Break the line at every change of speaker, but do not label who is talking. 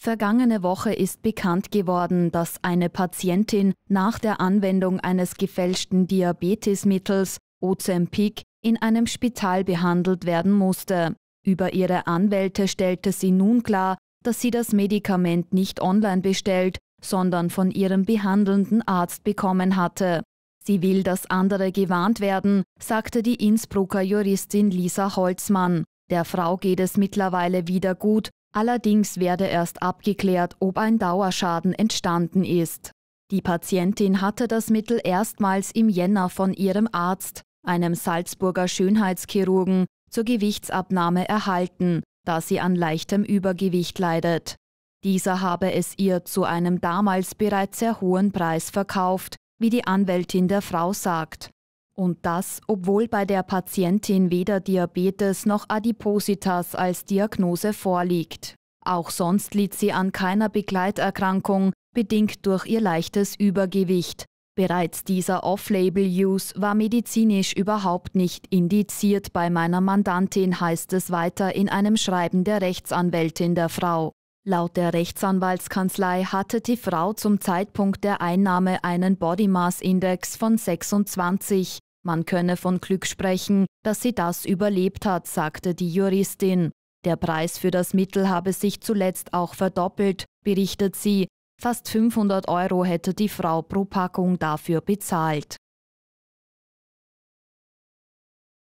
Vergangene Woche ist bekannt geworden, dass eine Patientin nach der Anwendung eines gefälschten Diabetesmittels Ozempic in einem Spital behandelt werden musste. Über ihre Anwälte stellte sie nun klar, dass sie das Medikament nicht online bestellt, sondern von ihrem behandelnden Arzt bekommen hatte. Sie will, dass andere gewarnt werden, sagte die Innsbrucker Juristin Lisa Holzmann. Der Frau geht es mittlerweile wieder gut Allerdings werde erst abgeklärt, ob ein Dauerschaden entstanden ist. Die Patientin hatte das Mittel erstmals im Jänner von ihrem Arzt, einem Salzburger Schönheitschirurgen, zur Gewichtsabnahme erhalten, da sie an leichtem Übergewicht leidet. Dieser habe es ihr zu einem damals bereits sehr hohen Preis verkauft, wie die Anwältin der Frau sagt. Und das, obwohl bei der Patientin weder Diabetes noch Adipositas als Diagnose vorliegt. Auch sonst litt sie an keiner Begleiterkrankung, bedingt durch ihr leichtes Übergewicht. Bereits dieser Off-Label-Use war medizinisch überhaupt nicht indiziert bei meiner Mandantin, heißt es weiter in einem Schreiben der Rechtsanwältin der Frau. Laut der Rechtsanwaltskanzlei hatte die Frau zum Zeitpunkt der Einnahme einen Body Mass Index von 26, man könne von Glück sprechen, dass sie das überlebt hat, sagte die Juristin. Der Preis für das Mittel habe sich zuletzt auch verdoppelt, berichtet sie. Fast 500 Euro hätte die Frau pro Packung dafür bezahlt.